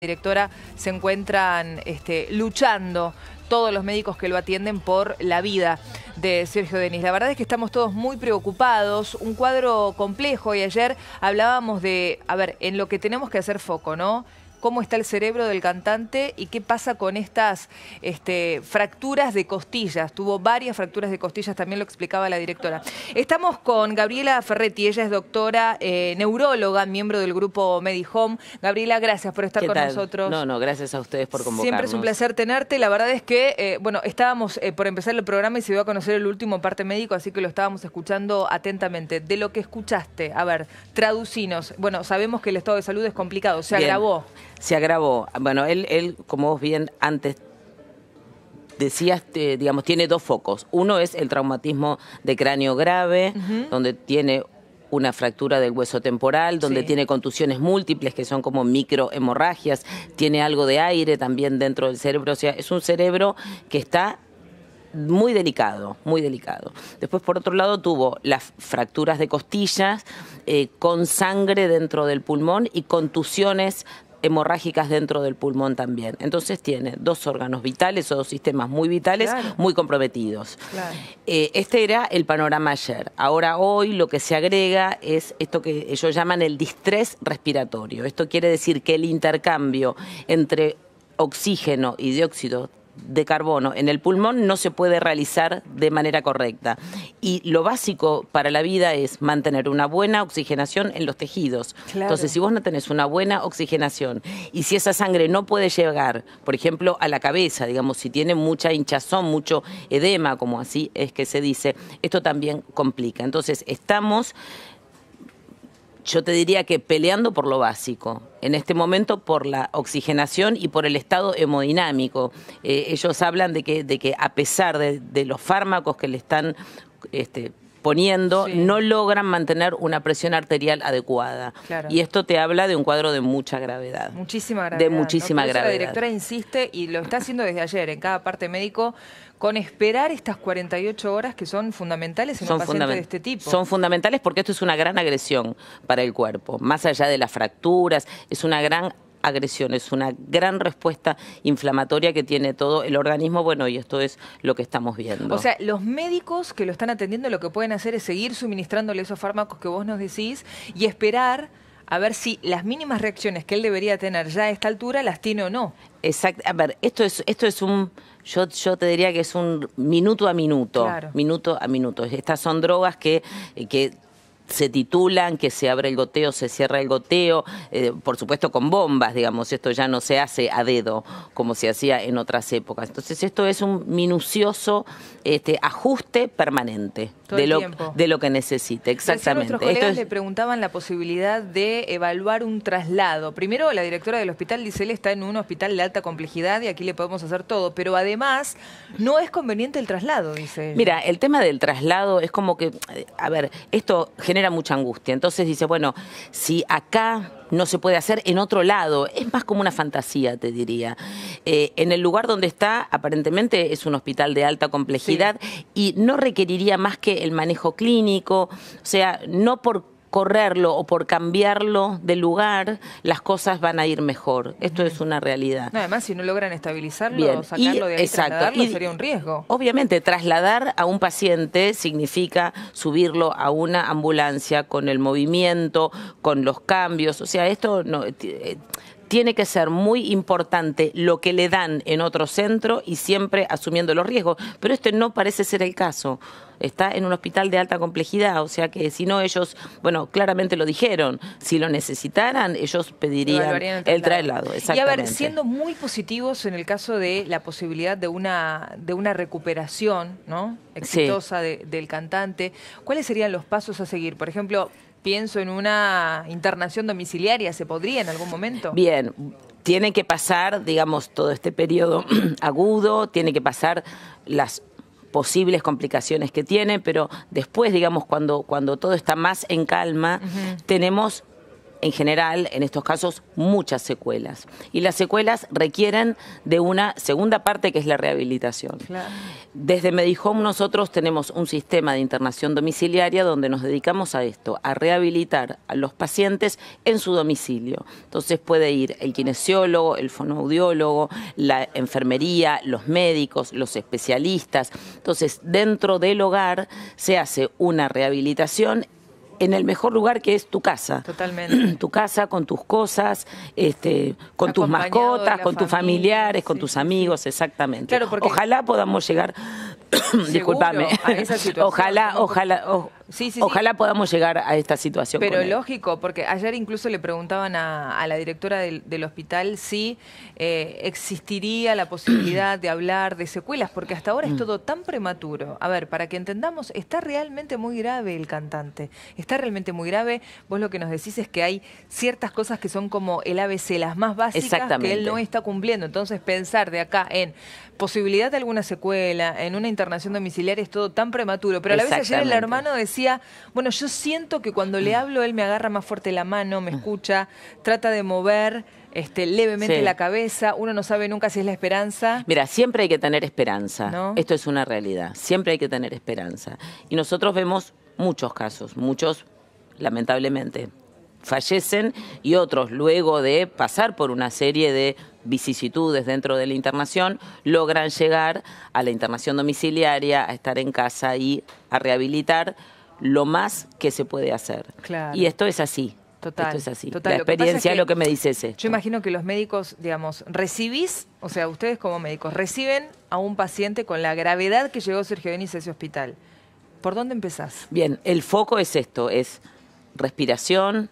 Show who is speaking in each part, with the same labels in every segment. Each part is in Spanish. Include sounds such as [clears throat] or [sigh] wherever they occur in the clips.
Speaker 1: directora se encuentran este, luchando todos los médicos que lo atienden por la vida de Sergio Denis. La verdad es que estamos todos muy preocupados, un cuadro complejo y ayer hablábamos de, a ver, en lo que tenemos que hacer foco, ¿no? cómo está el cerebro del cantante y qué pasa con estas este, fracturas de costillas. Tuvo varias fracturas de costillas, también lo explicaba la directora. Estamos con Gabriela Ferretti, ella es doctora, eh, neuróloga, miembro del grupo MediHome. Gabriela, gracias por estar con nosotros. No, no,
Speaker 2: gracias a ustedes por convocarnos. Siempre es un placer
Speaker 1: tenerte. La verdad es que, eh, bueno, estábamos eh, por empezar el programa y se dio a conocer el último parte médico, así que lo estábamos escuchando atentamente. De lo que escuchaste, a ver, traducinos. Bueno, sabemos que el estado de salud es complicado, se agravó
Speaker 2: se agravó. Bueno, él, él como vos bien antes decías, digamos, tiene dos focos. Uno es el traumatismo de cráneo grave, donde tiene una fractura del hueso temporal, donde tiene contusiones múltiples que son como microhemorragias, tiene algo de aire también dentro del cerebro, o sea, es un cerebro que está muy delicado, muy delicado. Después, por otro lado, tuvo las fracturas de costillas, eh, con sangre dentro del pulmón y contusiones hemorrágicas dentro del pulmón también. Entonces tiene dos órganos vitales o dos sistemas muy vitales muy comprometidos. Eh, este era el panorama ayer. Ahora hoy lo que se agrega es esto que ellos llaman el distrés respiratorio. Esto quiere decir que el intercambio entre oxígeno y dióxido de carbono en el pulmón no se puede realizar de manera correcta. Y lo básico para la vida es mantener una buena oxigenación en los tejidos. Entonces, si vos no tenés una buena oxigenación y si esa sangre no puede llegar, por ejemplo, a la cabeza, digamos, si tiene mucha hinchazón, mucho edema, como así es que se dice, esto también complica. Entonces, estamos yo te diría que peleando por lo básico, en este momento por la oxigenación y por el estado hemodinámico. Eh, ellos hablan de que, de que a pesar de, los fármacos que le están este, poniendo no logran mantener una presión arterial adecuada. Y esto te habla de un cuadro de mucha gravedad.
Speaker 1: Muchísima gravedad. De muchísima La directora insiste y lo está haciendo desde ayer en cada parte médico con esperar estas 48 horas que son fundamentales en un paciente de este tipo. Son
Speaker 2: fundamentales porque esto es una gran agresión para el cuerpo, más allá de las fracturas, es una gran agresión, es una gran respuesta inflamatoria que tiene todo el organismo, bueno, y esto es lo que estamos viendo. O sea,
Speaker 1: los médicos que lo están atendiendo lo que pueden hacer es seguir suministrándole esos fármacos que vos nos decís y esperar a ver si las mínimas reacciones que él debería tener ya a esta altura
Speaker 2: las tiene o no. Exacto, a ver, esto es, esto es un yo, yo, te diría que es un minuto a minuto, minuto a minuto. Estas son drogas que, que se titulan, que se abre el goteo, se cierra el goteo, eh, por supuesto con bombas, digamos, esto ya no se hace a dedo como se hacía en otras épocas. Entonces esto es un minucioso este, ajuste permanente de lo, de lo que necesite, exactamente. Los colegas le
Speaker 1: preguntaban la posibilidad de evaluar un traslado. Primero, la directora del hospital dice, él está en un hospital de alta complejidad y aquí le podemos hacer todo, pero además no es conveniente el traslado, dice. Mira,
Speaker 2: el tema del traslado es como que, eh, a ver, esto genera genera mucha angustia. Entonces dice, bueno, si acá no se puede hacer en otro lado. Es más como una fantasía, te diría. Eh, en el lugar donde está, aparentemente es un hospital de alta complejidad y no requeriría más que el manejo clínico. O sea, no por correrlo o por cambiarlo de lugar, las cosas van a ir mejor. Esto es una realidad.
Speaker 1: además, si no logran estabilizarlo, o sacarlo de ahí, trasladarlo sería un riesgo.
Speaker 2: Obviamente, trasladar a un paciente significa subirlo a una ambulancia con el movimiento, con los cambios. O sea, esto no eh, tiene que ser muy importante lo que le dan en otro centro y siempre asumiendo los riesgos. Pero este no parece ser el caso. Está en un hospital de alta complejidad, o sea que si no ellos, bueno, claramente lo dijeron, si lo necesitaran, ellos pedirían el, el traslado. Y a ver, siendo
Speaker 1: muy positivos en el caso de la posibilidad de una, de una recuperación ¿no? exitosa del cantante, ¿cuáles serían los pasos a seguir? Por ejemplo, pienso en una internación domiciliaria, ¿se podría en algún momento?
Speaker 2: Bien, tiene que pasar, digamos, todo este periodo [clears throat] agudo, tiene que pasar las posibles complicaciones que tiene, pero después, digamos, cuando, cuando todo está más en calma, tenemos en general, en estos casos, muchas secuelas. Y las secuelas requieren de una segunda parte que es la rehabilitación. Desde Medihome nosotros tenemos un sistema de internación domiciliaria donde nos dedicamos a esto, a rehabilitar a los pacientes en su domicilio. Entonces puede ir el kinesiólogo, el fonoaudiólogo, la enfermería, los médicos, los especialistas. Entonces, dentro del hogar se hace una rehabilitación en el mejor lugar que es tu casa. Totalmente. [clears throat] tu casa con tus cosas, este, con tus mascotas, con tus familiares, con tus amigos, exactamente. Claro, porque Ojalá podamos llegar, [clears throat] Disculpame. [laughs] Ojalá, ojalá, Ojalá podamos llegar a esta situación. Pero lógico,
Speaker 1: porque ayer incluso le preguntaban a, la directora del, hospital si eh, existiría la [clears throat] posibilidad de hablar de secuelas, porque hasta ahora es mm. todo tan prematuro. A ver, para que entendamos, está realmente muy grave el cantante, está realmente muy grave. Vos lo que nos decís es que hay ciertas cosas que son como el ABC, las más básicas que él no está cumpliendo. Entonces pensar de acá en posibilidad de alguna secuela, en una internación domiciliaria es todo tan prematuro. Pero a la vez ayer el hermano decía bueno, yo siento que cuando le mm. hablo él me agarra más fuerte la mano, me mm. escucha, trata de mover este, levemente la cabeza, uno no sabe nunca si es la esperanza.
Speaker 2: Mira, siempre hay que tener esperanza, esto es una realidad, siempre hay que tener esperanza. Y nosotros vemos muchos casos, muchos, lamentablemente, fallecen y otros, luego de pasar por una serie de vicisitudes dentro de la internación, logran llegar a la internación domiciliaria, a estar en casa y a rehabilitar lo más que se puede hacer. Y esto es así. Total, Esto es así. La experiencia lo que, es lo que me dice es Yo
Speaker 1: imagino que los médicos, digamos, recibís, o sea, ustedes como médicos, reciben a un paciente con la gravedad que llegó Sergio Denis a ese hospital. ¿Por dónde empezás?
Speaker 2: Bien, el foco es esto, es respiración,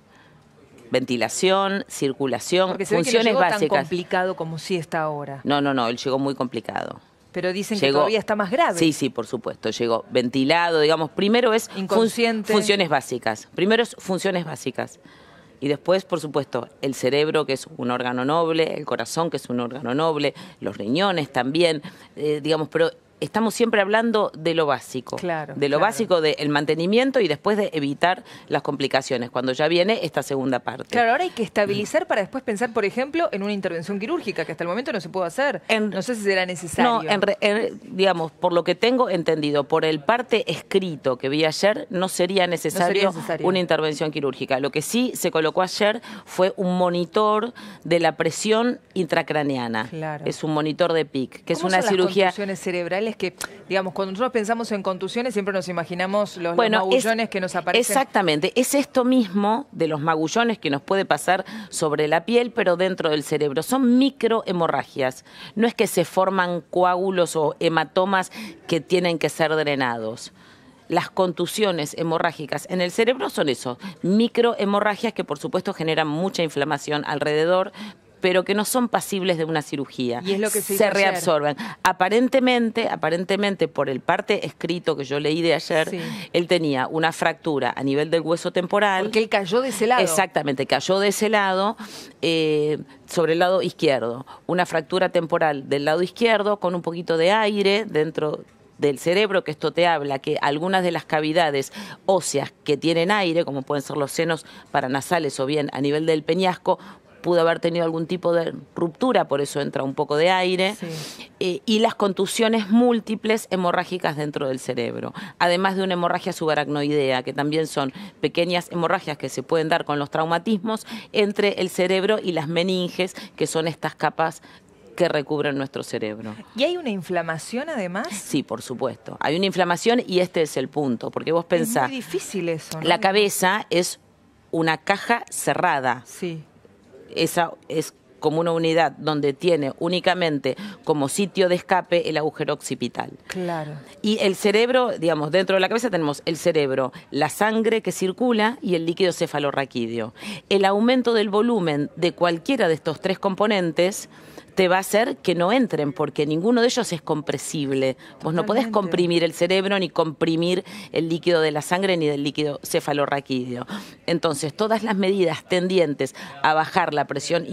Speaker 2: ventilación, circulación, Porque funciones ve que no tan complicado
Speaker 1: como sí está ahora.
Speaker 2: No, no, no, él llegó muy complicado. Pero
Speaker 1: dicen que todavía está más grave. Sí, sí,
Speaker 2: por supuesto. Llegó ventilado, digamos. Primero es Inconsciente. funciones básicas. Primero es funciones básicas. Y después, por supuesto, el cerebro, que es un órgano noble, el corazón, que es un órgano noble, los riñones también, eh, digamos, pero estamos siempre hablando de lo básico. de lo básico del mantenimiento y después de evitar las complicaciones, cuando ya viene esta segunda parte.
Speaker 1: Claro, ahora hay que estabilizar para después pensar, por ejemplo, en una intervención quirúrgica, que hasta el momento no se puede hacer. no sé si será necesario.
Speaker 2: No, digamos, por lo que tengo entendido, por el parte escrito que vi ayer, no sería, necesario una intervención quirúrgica. Lo que sí se colocó ayer fue un monitor de la presión intracraneana. Es un monitor de PIC, que es una cirugía
Speaker 1: es que, digamos, cuando
Speaker 2: nosotros pensamos en contusiones siempre nos imaginamos los, magullones que nos aparecen. Exactamente, es esto mismo de los magullones que nos puede pasar sobre la piel, pero dentro del cerebro. Son microhemorragias, no es que se forman coágulos o hematomas que tienen que ser drenados las contusiones hemorrágicas en el cerebro son eso, microhemorragias que por supuesto generan mucha inflamación alrededor, pero que no son pasibles de una cirugía. Y es lo que se, se reabsorben. Aparentemente, aparentemente por el parte escrito que yo leí de ayer, él tenía una fractura a nivel del hueso temporal. Porque él cayó de ese lado. Exactamente, cayó de ese lado eh, sobre el lado izquierdo, una fractura temporal del lado izquierdo con un poquito de aire dentro del cerebro, que esto te habla, que algunas de las cavidades óseas que tienen aire, como pueden ser los senos paranasales o bien a nivel del peñasco, pudo haber tenido algún tipo de ruptura, por eso entra un poco de aire, eh, y las contusiones múltiples hemorrágicas dentro del cerebro, además de una hemorragia subaracnoidea, que también son pequeñas hemorragias que se pueden dar con los traumatismos entre el cerebro y las meninges, que son estas capas que recubren nuestro cerebro.
Speaker 1: ¿Y hay una inflamación además? Sí,
Speaker 2: por supuesto. Hay una inflamación y este es el punto, porque vos pensás... Es
Speaker 1: difícil eso. La
Speaker 2: cabeza es una caja cerrada. Sí esa es como una unidad donde tiene únicamente como sitio de escape el agujero occipital. Claro. Y el cerebro, digamos, dentro de la cabeza tenemos el cerebro, la sangre que circula y el líquido cefalorraquídeo. El aumento del volumen de cualquiera de estos tres componentes te va a hacer que no entren, porque ninguno de ellos es compresible. Pues no podés comprimir el cerebro ni comprimir el líquido de la sangre ni del líquido cefalorraquídeo. Entonces, todas las medidas tendientes a bajar la presión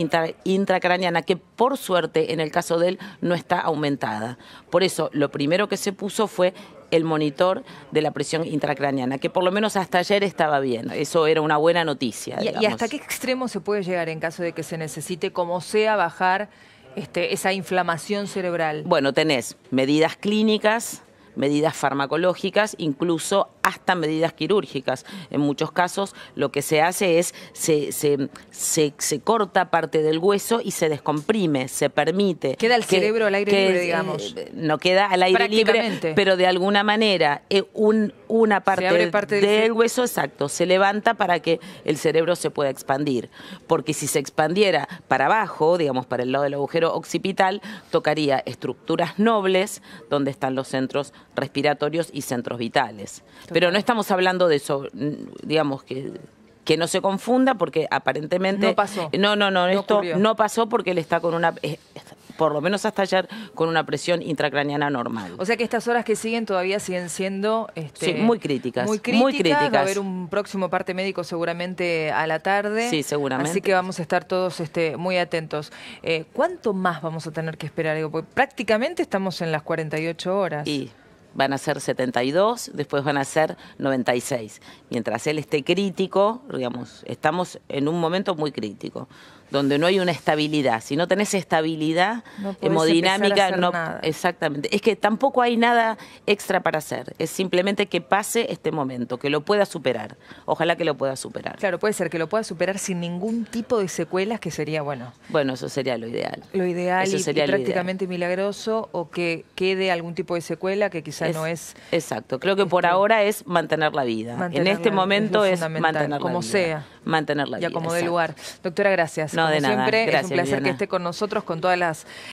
Speaker 2: intracraniana, que por suerte en el caso de él no está aumentada. Por eso, lo primero que se puso fue el monitor de la presión intracraniana, que por lo menos hasta ayer estaba bien. Eso era una buena noticia. ¿Y hasta qué
Speaker 1: extremo se puede llegar en caso de que se necesite, como sea, bajar este, esa inflamación cerebral?
Speaker 2: Bueno, tenés medidas clínicas medidas farmacológicas, incluso hasta medidas quirúrgicas. En muchos casos lo que se hace es se, se, corta parte del hueso y se descomprime, se permite. Queda el cerebro al aire libre, digamos. Eh, no queda al aire libre, pero de alguna manera eh, un, una parte, del hueso, exacto, se levanta para que el cerebro se pueda expandir. Porque si se expandiera para abajo, digamos para el lado del agujero occipital, tocaría estructuras nobles, donde están los centros respiratorios y centros vitales. Pero no estamos hablando de eso, digamos que que no se confunda porque aparentemente no pasó. No, no, no, esto no pasó porque él está con una eh, por lo menos hasta ayer con una presión intracraneana normal.
Speaker 1: O sea que estas horas que siguen todavía siguen siendo este, muy críticas. Muy críticas. Va a haber un próximo parte médico seguramente a la tarde. Sí, seguramente. Así que vamos a estar todos este, muy atentos. Eh, ¿Cuánto más vamos a tener que esperar? algo? porque prácticamente estamos en las 48 horas
Speaker 2: van a ser 72, después van a ser 96. Mientras él esté crítico, digamos, estamos en un momento muy crítico, donde no hay una estabilidad. Si no tenés estabilidad hemodinámica, no. Exactamente. Es que tampoco hay nada extra para hacer. Es simplemente que pase este momento, que lo pueda superar. Ojalá que lo pueda superar. Claro, puede ser que lo pueda superar
Speaker 1: sin ningún tipo de secuelas, que sería bueno.
Speaker 2: Bueno, eso sería lo ideal.
Speaker 1: Lo ideal y, prácticamente milagroso, o que quede algún tipo de secuela que quizás no es...
Speaker 2: Exacto, creo que por este, ahora es mantener la vida. en este momento es, mantener como sea. Mantener la ya vida. Ya como de lugar. Doctora, gracias. No, de nada. siempre, es un placer que esté con nosotros,
Speaker 1: con todas las